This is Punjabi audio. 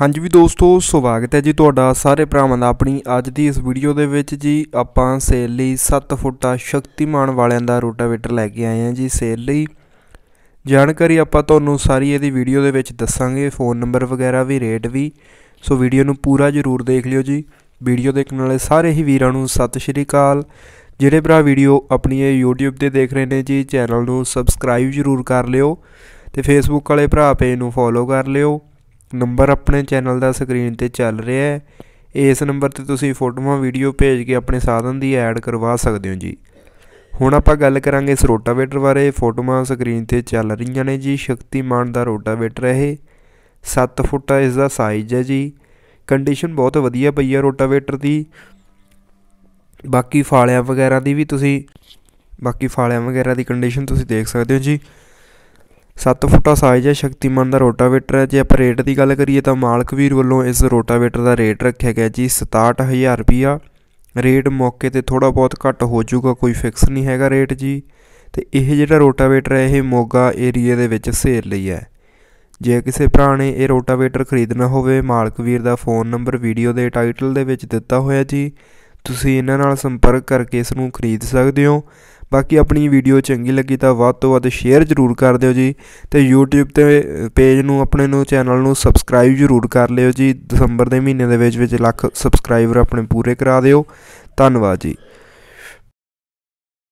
ਹਾਂਜੀ ਵੀ ਦੋਸਤੋ ਸਵਾਗਤ ਹੈ ਜੀ ਤੁਹਾਡਾ ਸਾਰੇ ਭਰਾਵਾਂ ਦਾ ਆਪਣੀ ਅੱਜ ਦੀ ਇਸ ਵੀਡੀਓ ਦੇ ਵਿੱਚ ਜੀ ਆਪਾਂ ਸੇਲ ਲਈ 7 ਫੁੱਟਾ ਸ਼ਕਤੀਮਾਨ ਵਾਲਿਆਂ ਦਾ ਰੋਟਾਵੇਟਰ ਲੈ ਕੇ ਆਏ ਹਾਂ ਜੀ ਸੇਲ ਲਈ ਜਾਣਕਾਰੀ ਆਪਾਂ ਤੁਹਾਨੂੰ ਸਾਰੀ ਇਹਦੀ ਵੀਡੀਓ ਦੇ ਵਿੱਚ ਦੱਸਾਂਗੇ ਫੋਨ ਨੰਬਰ ਵਗੈਰਾ ਵੀ ਰੇਟ ਵੀ ਸੋ ਵੀਡੀਓ ਨੂੰ ਪੂਰਾ ਜ਼ਰੂਰ ਦੇਖ ਲਿਓ ਜੀ ਵੀਡੀਓ ਦੇਖਣ ਵਾਲੇ ਸਾਰੇ ਹੀ ਵੀਰਾਂ ਨੂੰ ਸਤਿ ਸ਼੍ਰੀ ਅਕਾਲ ਜਿਹੜੇ ਭਰਾ ਵੀਡੀਓ ਆਪਣੀ ਇਹ YouTube ਤੇ ਦੇਖ ਰਹੇ ਨੇ ਜੀ ਚੈਨਲ ਨੂੰ ਸਬਸਕ੍ਰਾਈਬ ਜ਼ਰੂਰ ਕਰ ਲਿਓ ਤੇ Facebook ਵਾਲੇ ਭਰਾ ਪੇਜ ਨੂੰ ਫੋਲੋ ਕਰ ਲਿਓ ਨੰਬਰ ਆਪਣੇ ਚੈਨਲ ਦਾ ਸਕਰੀਨ ਤੇ ਚੱਲ ਰਿਹਾ ਹੈ ਇਸ ਨੰਬਰ ਤੇ ਤੁਸੀਂ ਫੋਟੋਆਂ ਵੀਡੀਓ ਭੇਜ ਕੇ ਆਪਣੇ ਸਾਧਨ ਦੀ ਐਡ ਕਰਵਾ ਸਕਦੇ ਹੋ ਜੀ ਹੁਣ ਆਪਾਂ ਗੱਲ ਕਰਾਂਗੇ ਇਸ ਰੋਟਾਵੇਟਰ ਬਾਰੇ ਫੋਟੋਆਂ ਸਕਰੀਨ ਤੇ ਚੱਲ ਰਹੀਆਂ ਨੇ ਜੀ ਸ਼ਕਤੀਮਾਨ ਦਾ ਰੋਟਾਵੇਟਰ ਹੈ ਇਹ 7 ਫੁੱਟ ਇਸ ਦਾ ਸਾਈਜ਼ ਹੈ ਜੀ ਕੰਡੀਸ਼ਨ ਬਹੁਤ ਵਧੀਆ ਪਈ ਹੈ ਰੋਟਾਵੇਟਰ ਦੀ ਬਾਕੀ ਫਾਲਿਆਂ ਵਗੈਰਾ ਦੀ ਵੀ ਤੁਸੀਂ ਬਾਕੀ ਫਾਲਿਆਂ ਵਗੈਰਾ ਦੀ ਕੰਡੀਸ਼ਨ ਤੁਸੀਂ ਦੇਖ ਸਕਦੇ ਹੋ ਜੀ 7 ਫੁੱਟਾ ਸਾਈਜ਼ ਹੈ ਸ਼ਕਤੀਮਾਨ ਦਾ ਰੋਟਾਵੇਟਰ ਹੈ ਜੇ ਆਪਾਂ ਰੇਟ ਦੀ ਗੱਲ ਕਰੀਏ ਤਾਂ ਮਾਲਕ ਵੀਰ ਵੱਲੋਂ ਇਸ ਰੋਟਾਵੇਟਰ ਦਾ ਰੇਟ ਰੱਖਿਆ ਗਿਆ ਜੀ 67000 ਰੁਪਿਆ ਰੇਟ ਮੌਕੇ ਤੇ ਥੋੜਾ ਬਹੁਤ ਘੱਟ ਹੋ ਜਾਊਗਾ ਕੋਈ ਫਿਕਸ ਨਹੀਂ ਹੈਗਾ ਰੇਟ ਜੀ ਤੇ ਇਹ ਜਿਹੜਾ ਰੋਟਾਵੇਟਰ ਹੈ ਇਹ ਮੋਗਾ ਏਰੀਆ ਦੇ ਵਿੱਚ ਸੇਲ ਲਈ ਹੈ ਜੇ ਕਿਸੇ ਭਰਾ ਨੇ ਇਹ ਰੋਟਾਵੇਟਰ ਖਰੀਦਣਾ ਹੋਵੇ ਮਾਲਕ ਵੀਰ ਦਾ ਫੋਨ ਨੰਬਰ ਵੀਡੀਓ ਦੇ ਟਾਈਟਲ ਦੇ ਵਿੱਚ ਦਿੱਤਾ ਹੋਇਆ ਜੀ ਤੁਸੀਂ ਇਹਨਾਂ ਨਾਲ ਸੰਪਰਕ ਕਰਕੇ ਇਸ ਨੂੰ ਖਰੀਦ ਸਕਦੇ ਹੋ ਬਾਕੀ ਆਪਣੀ ਵੀਡੀਓ ਚੰਗੀ ਲੱਗੀ ਤਾਂ ਵੱਧ ਤੋਂ ਵੱਧ ਸ਼ੇਅਰ ਜ਼ਰੂਰ ਕਰ ਦਿਓ ਜੀ ਤੇ YouTube ਤੇ ਪੇਜ ਨੂੰ ਆਪਣੇ ਨੂੰ ਚੈਨਲ ਨੂੰ ਸਬਸਕ੍ਰਾਈਬ ਜ਼ਰੂਰ ਕਰ ਲਿਓ ਜੀ ਦਸੰਬਰ ਦੇ ਮਹੀਨੇ ਦੇ ਵਿੱਚ ਵਿੱਚ ਲੱਖ ਸਬਸਕ੍ਰਾਈਬਰ ਆਪਣੇ ਪੂਰੇ ਕਰਾ ਦਿਓ ਧੰਨਵਾਦ ਜੀ